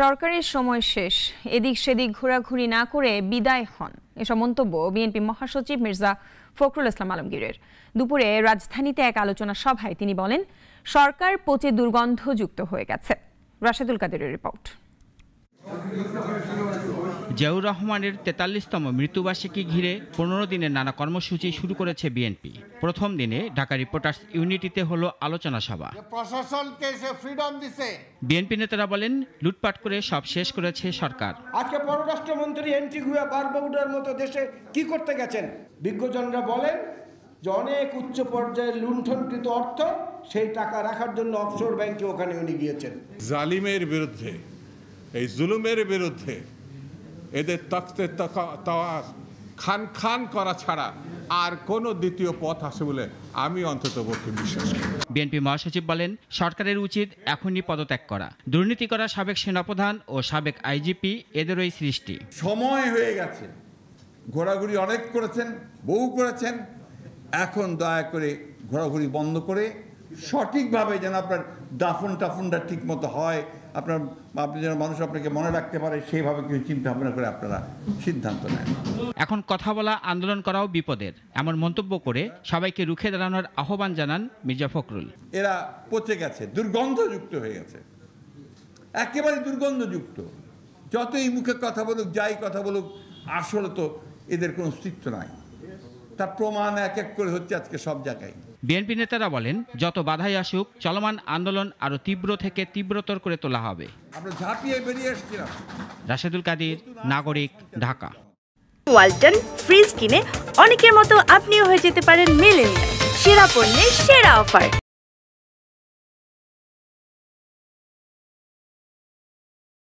সরকারের সময় শেষ এদিক সেদিক ঘোরাঘুরি না করে বিদায় হন এসব মন্তব্য বিএনপি মহাসচিব মির্জা ফখরুল ইসলাম আলমগীরের দুপুরে রাজধানীতে এক আলোচনা সভায় তিনি বলেন সরকার পচে দুর্গন্ধযুক্ত হয়ে গেছে রাশেদুল কাদেরের রিপোর্ট জিয়াউর রহমানের তেতাল্লিশতম মৃত্যুবার্ষিকী ঘিরে পনেরো দিনের নানা কর্মসূচি শুরু করেছে বিএনপি প্রথম দিনে ঢাকা রিপোর্টার্স ইউনিটিতে হল আলোচনা সভা প্রশাসনকে বিএনপি নেতারা বলেন লুটপাট করে সব শেষ করেছে সরকার আজকে পররাষ্ট্রমন্ত্রী এন্টিগুয়া বারবাউডার মতো দেশে কি করতে গেছেন বিজ্ঞজনরা বলেন যে অনেক উচ্চ পর্যায়ে লুণ্ঠনকৃত অর্থ সেই টাকা রাখার জন্য অফশোর ব্যাংকে ওখানে উনি গিয়েছেন জালিমের বিরুদ্ধে এই জুলুমের বিরুদ্ধে এদের তক্তে খান খান করা ছাড়া আর কোনো দ্বিতীয় পথ আছে বলে আমি অন্তত পক্ষে বিশ্বাস করি বিএনপি মহাসচিব বলেন সরকারের উচিত এখনই পদত্যাগ করা দুর্নীতি করা সাবেক সেনাপ্রধান ও সাবেক আইজিপি এদেরই সৃষ্টি সময় হয়ে গেছে ঘোরাঘুরি অনেক করেছেন বহু করেছেন এখন দয়া করে ঘোরাঘুরি বন্ধ করে সঠিকভাবে যেন আপনার দাফন টাফনটা ঠিকমতো হয় আপনার আপনি যেন মানুষ আপনাকে মনে রাখতে পারে সেইভাবে কিছু চিন্তা ভাবনা করে আপনারা সিদ্ধান্ত নেন এখন কথা বলা আন্দোলন করাও বিপদের এমন মন্তব্য করে সবাইকে রুখে দাঁড়ানোর আহ্বান জানান মির্জা ফখরুল এরা পচে গেছে দুর্গন্ধযুক্ত হয়ে গেছে একেবারে দুর্গন্ধযুক্ত যতই মুখে কথা বলুক যাই কথা বলুক আসলে তো এদের কোনো অস্তিত্ব নাই তার প্রমাণ এক এক করে হচ্ছে আজকে সব জায়গায় বিএনপি নেতারা বলেন যত বাধাই আসুক চলমান আন্দোলন আরো তীব্র থেকে তীব্রতর করে তোলা হবে আমরা ঝাঁপিয়ে বেরিয়ে এসেছিলাম রাশেদুল কাদির নাগরিক ঢাকা ওয়ালটন ফ্রিজ কিনে অনেকের মতো আপনিও হয়ে যেতে পারেন মিলেন সেরা পণ্যের সেরা অফার